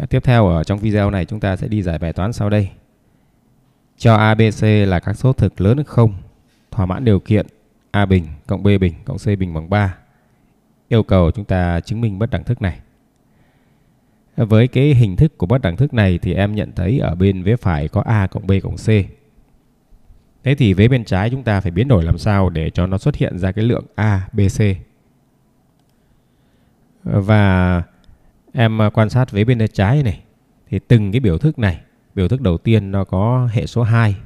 Ờ, tiếp theo ở trong video này chúng ta sẽ đi giải bài toán sau đây. Cho ABC là các số thực lớn hơn 0 thỏa mãn điều kiện A bình cộng B bình cộng C bình bằng 3. Yêu cầu chúng ta chứng minh bất đẳng thức này. Ờ, với cái hình thức của bất đẳng thức này thì em nhận thấy ở bên vế phải có A cộng B cộng C. Thế thì vế bên trái chúng ta phải biến đổi làm sao để cho nó xuất hiện ra cái lượng A, B, C. Ờ, và Em à, quan sát vế bên trái này thì từng cái biểu thức này, biểu thức đầu tiên nó có hệ số 2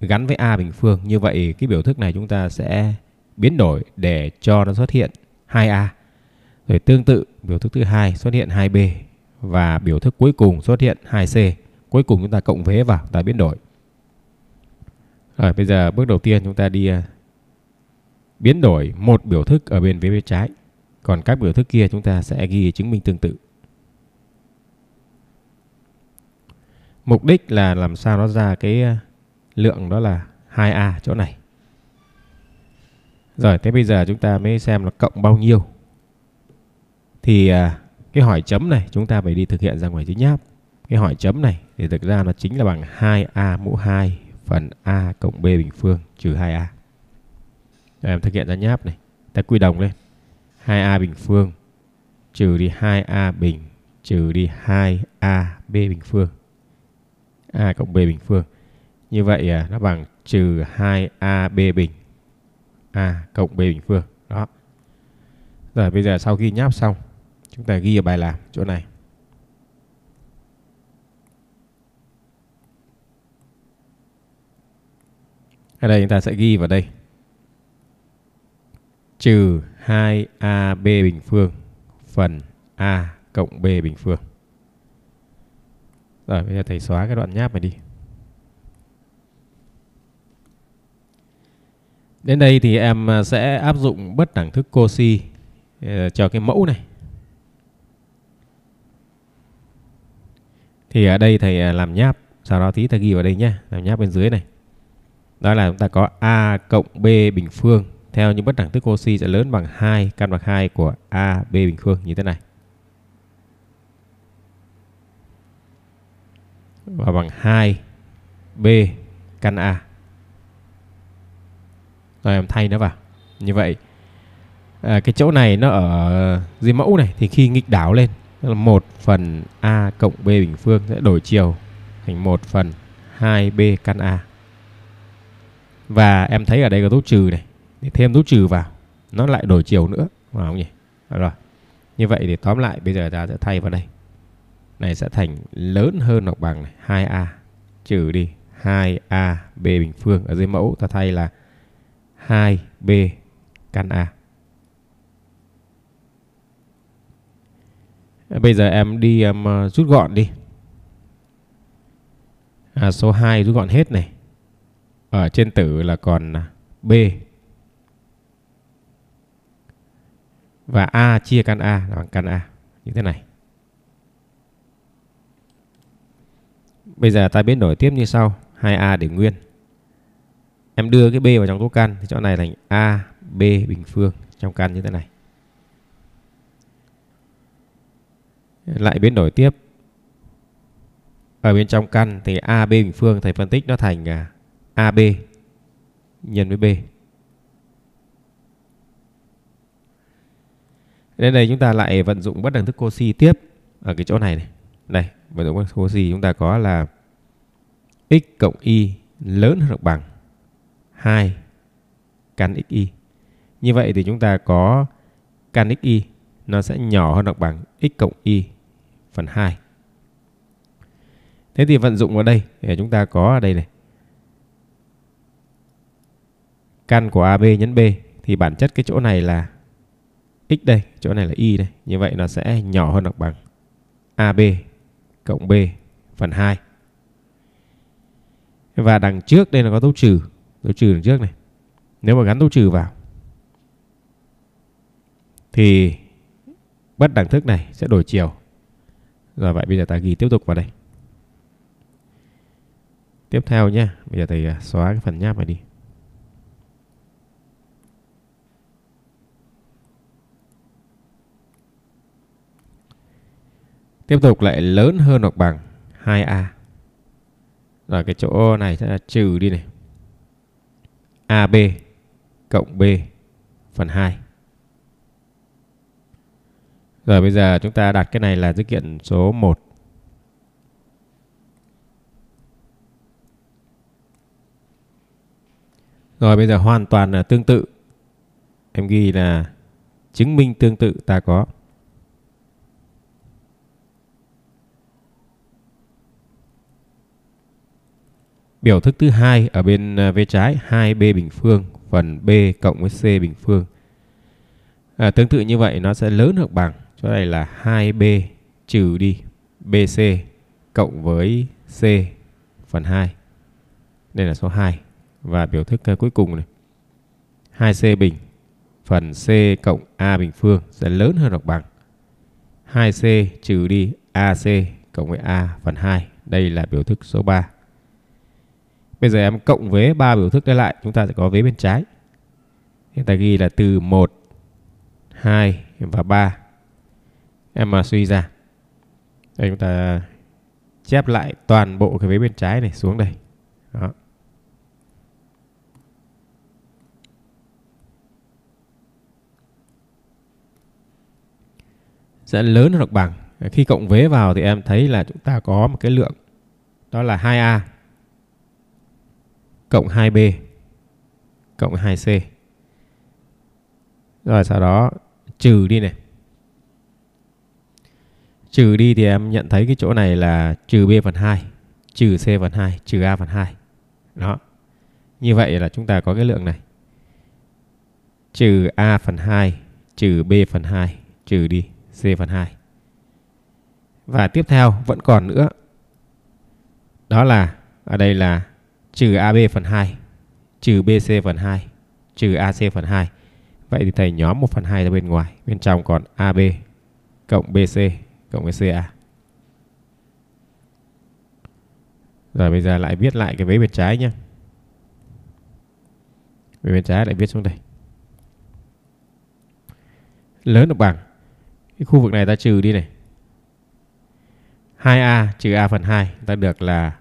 gắn với a bình phương. Như vậy cái biểu thức này chúng ta sẽ biến đổi để cho nó xuất hiện 2a. Rồi tương tự biểu thức thứ hai xuất hiện 2b và biểu thức cuối cùng xuất hiện 2c. Cuối cùng chúng ta cộng vế vào ta biến đổi. Rồi bây giờ bước đầu tiên chúng ta đi à, biến đổi một biểu thức ở bên vế bên trái. Còn các biểu thức kia chúng ta sẽ ghi chứng minh tương tự. mục đích là làm sao nó ra cái ờ, lượng đó là 2A chỗ này. Rồi, thế bây giờ chúng ta mới xem là cộng bao nhiêu. Thì ờ, cái hỏi chấm này chúng ta phải đi thực hiện ra ngoài chữ nháp. Cái hỏi chấm này thì thực ra nó chính là bằng 2A mũ 2 phần A cộng B bình phương trừ 2A. Rồi, em thực hiện ra nháp này. Ta quy đồng lên. 2A bình phương trừ đi 2A bình trừ đi 2AB bình phương a cộng b bình phương. Như vậy à, nó bằng trừ 2ab bình a cộng b bình phương. Đó. Rồi bây giờ sau khi nháp xong, chúng ta ghi ở bài làm chỗ này. Ở đây chúng ta sẽ ghi vào đây. Trừ 2ab bình phương phần a cộng b bình phương. Rồi bây giờ thầy xóa cái đoạn nháp này đi. Đến đây thì em à, sẽ áp dụng bất đẳng thức Cauchy à, cho cái mẫu này. Thì ở đây thầy à, làm nháp, sau đó tí thầy ghi vào đây nhé, làm nháp bên dưới này. Đó là chúng ta có A cộng B bình phương theo những bất đẳng thức Cauchy sẽ lớn bằng 2, căn bậc 2 của A, B bình phương như thế này. và bằng 2 B căn A. Rồi em thay nó vào. Như vậy à, cái chỗ này nó ở dưới mẫu này thì khi nghịch đảo lên tức là 1 phần A cộng B bình phương sẽ đổi chiều thành 1 phần 2B căn A. Và em thấy ở đây có dấu trừ này. Để thêm dấu trừ vào. Nó lại đổi chiều nữa. Đúng không nhỉ? rồi. Như vậy thì tóm lại bây giờ ta sẽ thay vào đây này sẽ thành lớn hơn hoặc bằng này, 2a trừ đi 2ab bình phương ở dưới mẫu ta thay là 2b căn a. À, bây giờ em đi em ờ, rút gọn đi. À, số 2 rút gọn hết này. Ở trên tử là còn à, b. Và a chia căn a là bằng căn a như thế này. Bây giờ ta biến đổi tiếp như sau. 2A để nguyên. Em đưa cái B vào trong tố căn thì chỗ này thành A, B bình phương trong căn như thế này. Lại biến đổi tiếp. Ở bên trong căn thì a b bình phương thầy phân tích nó thành à, AB nhân với B. Đến đây chúng ta lại vận dụng bất đẳng thức Cauchy tiếp ở cái chỗ này này này vận động số gì chúng ta có là x cộng y lớn hơn hoặc bằng 2 căn xy. Như vậy thì chúng ta có căn xy nó sẽ nhỏ hơn hoặc bằng x cộng y phần 2. Thế thì vận dụng ở đây thì chúng ta có ở đây này. Căn của AB nhân B thì bản chất cái chỗ này là x đây, chỗ này là y đây. Như vậy nó sẽ nhỏ hơn hoặc bằng AB cộng b phần 2. Và đằng trước đây là có dấu trừ, dấu trừ đằng trước này. Nếu mà gắn dấu trừ vào thì bất đẳng thức này sẽ đổi chiều. Rồi vậy bây giờ ta ghi tiếp tục vào đây. Tiếp theo nhé, bây giờ thầy à, xóa cái phần nháp này đi. tiếp tục lại lớn hơn hoặc bằng 2a rồi cái chỗ này sẽ là trừ đi này ab cộng b phần 2 rồi bây giờ chúng ta đặt cái này là dữ kiện số 1 Rồi bây giờ hoàn toàn là tương tự Em ghi là chứng minh tương tự ta có Biểu thức thứ hai ở bên vế à, trái 2B bình phương phần B cộng với C bình phương. À, tương tự như vậy nó sẽ lớn hoặc bằng chỗ này là 2B trừ đi BC cộng với C phần 2. Đây là số 2 và biểu thức à, cuối cùng này. 2C bình phần C cộng A bình phương sẽ lớn hơn hoặc bằng 2C trừ đi AC cộng với A phần 2. Đây là biểu thức số 3. Bây giờ em cộng vế ba biểu thức đây lại, chúng ta sẽ có vế bên trái. Chúng ta ghi là từ 1, 2 và 3. Em mà suy ra. Đây chúng ta chép lại toàn bộ cái vế bên trái này xuống đây. Đó. sẽ lớn hơn hoặc bằng. Khi cộng vế vào thì em thấy là chúng ta có một cái lượng đó là 2A cộng 2B cộng 2C. Rồi sau đó trừ đi này. Trừ đi thì em nhận thấy cái chỗ này là trừ B phần 2, trừ C phần 2, trừ A phần 2. Đó. Như vậy là chúng ta có cái lượng này. Trừ A phần 2, trừ B phần 2, trừ đi C phần 2. Và tiếp theo vẫn còn nữa. Đó là ở đây là trừ AB phần 2 trừ BC phần 2 trừ AC phần 2. Vậy thì thầy nhóm 1 phần 2 ra bên ngoài. Bên trong còn AB cộng BC cộng BCA. Rồi bây giờ lại viết lại cái vế bên trái nhé. Vế bên trái lại viết xuống đây. Lớn được bằng. Cái khu vực này ta trừ đi này. 2A trừ A phần 2 ta được là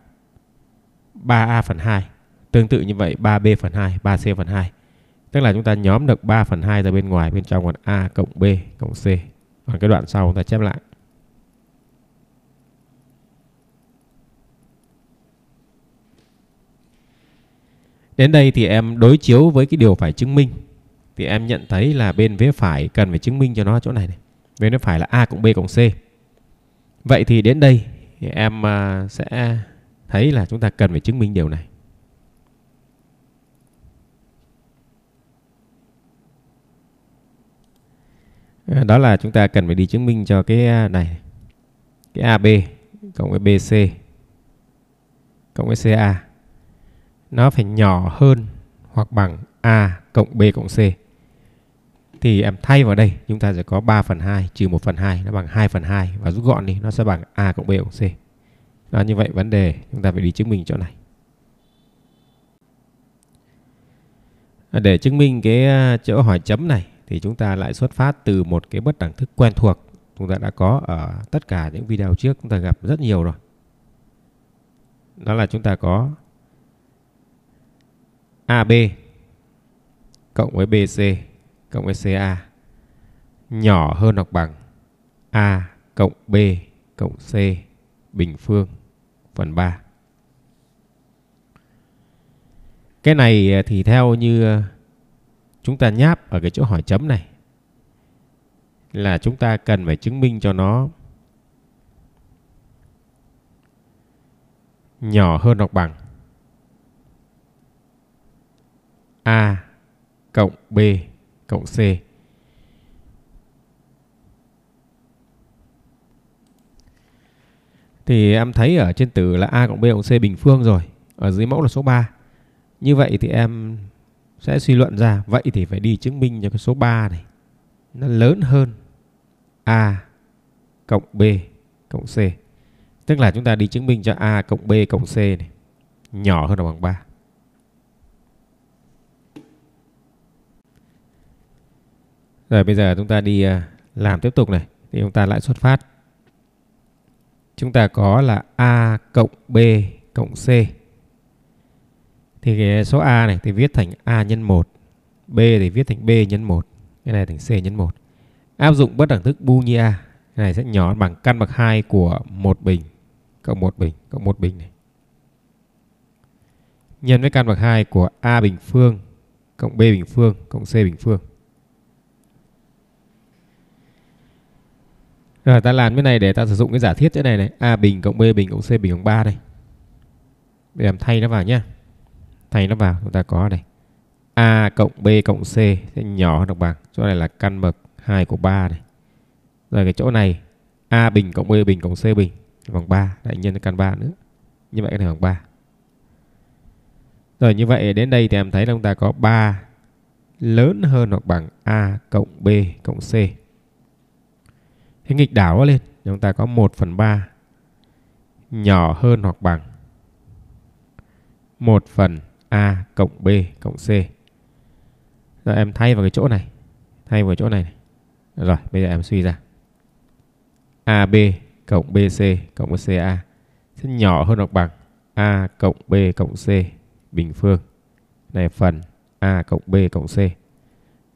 3A phần 2. Tương tự như vậy 3B phần 2, 3C phần 2. Tức là chúng ta nhóm được 3 phần 2 ra bên ngoài, bên trong còn A cộng B cộng C. Còn cái đoạn sau chúng ta chép lại. Đến đây thì em đối chiếu với cái điều phải chứng minh. Thì em nhận thấy là bên vế phải cần phải chứng minh cho nó chỗ này này. bên nó phải là A cộng B cộng C. Vậy thì đến đây thì em à, sẽ thấy là chúng ta cần phải chứng minh điều này đó là chúng ta cần phải đi chứng minh cho cái à, này cái AB cộng với BC cộng với CA nó phải nhỏ hơn hoặc bằng A cộng B cộng C thì em thay vào đây chúng ta sẽ có 3 phần 2 trừ 1 phần 2 nó bằng 2 phần 2 và rút gọn đi nó sẽ bằng A cộng B cộng C đó, như vậy vấn đề chúng ta phải đi chứng minh chỗ này. À, để chứng minh cái à, chỗ hỏi chấm này thì chúng ta lại xuất phát từ một cái bất đẳng thức quen thuộc chúng ta đã có ở tất cả những video trước chúng ta gặp rất nhiều rồi. Đó là chúng ta có AB cộng với BC cộng với CA nhỏ hơn hoặc bằng A cộng B cộng C bình phương Phần 3 Cái này à, thì theo như à, chúng ta nháp ở cái chỗ hỏi chấm này là chúng ta cần phải chứng minh cho nó nhỏ hơn hoặc bằng A cộng B cộng C thì em thấy ở trên tử là a cộng b cộng c bình phương rồi ở dưới mẫu là số 3 như vậy thì em sẽ suy luận ra vậy thì phải đi chứng minh cho cái số 3 này nó lớn hơn a cộng b cộng c tức là chúng ta đi chứng minh cho a cộng b cộng c này nhỏ hơn là bằng 3 rồi bây giờ chúng ta đi à, làm tiếp tục này thì chúng ta lại xuất phát chúng ta có là a cộng b cộng c thì cái số a này thì viết thành a nhân 1 b thì viết thành b nhân 1 cái này thành c nhân 1 áp dụng bất đẳng thức Bunia cái này sẽ nhỏ bằng căn bậc 2 của một bình cộng một bình cộng một bình này nhân với căn bậc 2 của a bình phương cộng b bình phương cộng c bình phương Rồi ta làm cái này để ta sử dụng cái giả thiết thế này này. A bình cộng B bình cộng C bình cộng 3 đây. Bây giờ thay nó vào nhá. Thay nó vào chúng ta có này. A cộng B cộng C sẽ nhỏ hơn đồng bằng. Chỗ này là căn bậc 2 của 3 này. Rồi cái chỗ này A bình cộng B bình cộng C bình bằng 3. Đại nhân căn 3 nữa. Như vậy cái này bằng 3. Rồi như vậy đến đây thì em thấy là chúng ta có 3 lớn hơn hoặc bằng A cộng B cộng C thế nghịch đảo nó lên chúng ta có 1 phần 3 nhỏ hơn hoặc bằng 1 phần A cộng B cộng C. Rồi em thay vào cái chỗ này. Thay vào chỗ này. này. Rồi, bây giờ em suy ra. AB cộng BC cộng với CA sẽ nhỏ hơn hoặc bằng A cộng B cộng C bình phương. Này phần A cộng B cộng C.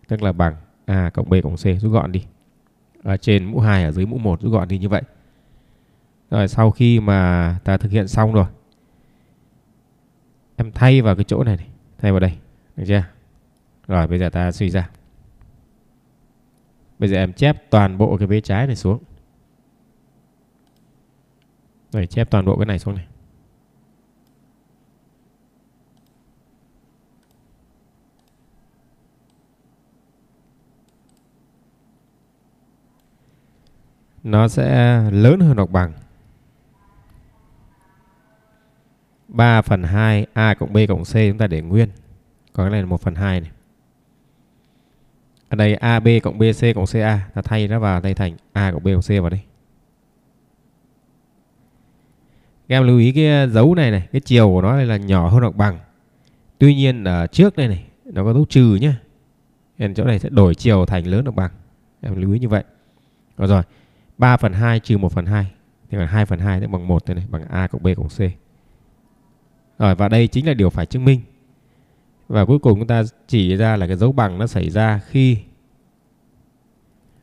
Tức là bằng A cộng B cộng C. Rút gọn đi ở à, trên mũ 2 ở dưới mũ 1 rút gọn đi như vậy. Rồi sau khi mà ta thực hiện xong rồi em thay vào cái chỗ này, này thay vào đây, được chưa? Rồi bây giờ ta suy ra. Bây giờ em chép toàn bộ cái vế trái này xuống. Rồi chép toàn bộ cái này xuống này. nó sẽ lớn hơn hoặc bằng 3 phần 2 A cộng B cộng C chúng ta để nguyên. Còn cái này là 1 phần 2 này. Ở đây AB cộng BC cộng CA ta thay nó vào đây thành A cộng B cộng C vào đây. Các em lưu ý cái dấu này này, cái chiều của nó là nhỏ hơn hoặc bằng. Tuy nhiên ở trước đây này nó có dấu trừ nhá. Nên chỗ này sẽ đổi chiều thành lớn hoặc bằng. Em lưu ý như vậy. rồi rồi. 3 phần 2 trừ 1 phần 2 thì còn 2 phần 2 sẽ bằng 1 thế này bằng A cộng B cộng C rồi và đây chính là điều phải chứng minh và cuối cùng chúng ta chỉ ra là cái dấu bằng nó xảy ra khi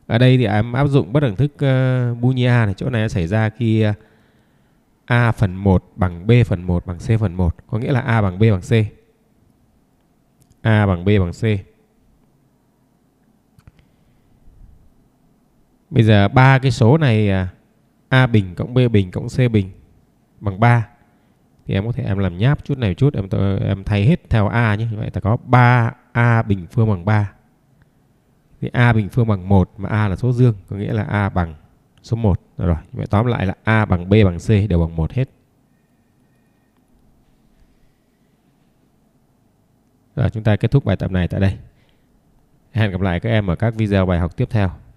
ở đây thì em áp dụng bất đẳng thức ờ, uh, Boolean này chỗ này nó xảy ra khi uh, A phần 1 bằng B phần 1 bằng C phần 1 có nghĩa là A bằng B bằng C A bằng B bằng C Bây giờ ba cái số này à, A bình cộng B bình cộng C bình bằng 3 thì em có thể em làm nháp chút này chút em em thay hết theo A nhé. Như vậy ta có 3A bình phương bằng 3. Thì A bình phương bằng 1 mà A là số dương có nghĩa là A bằng số 1 Đó rồi. Vậy tóm lại là A bằng B bằng C đều bằng 1 hết. Rồi chúng ta kết thúc bài tập này tại đây. Hẹn gặp lại các em ở các video bài học tiếp theo.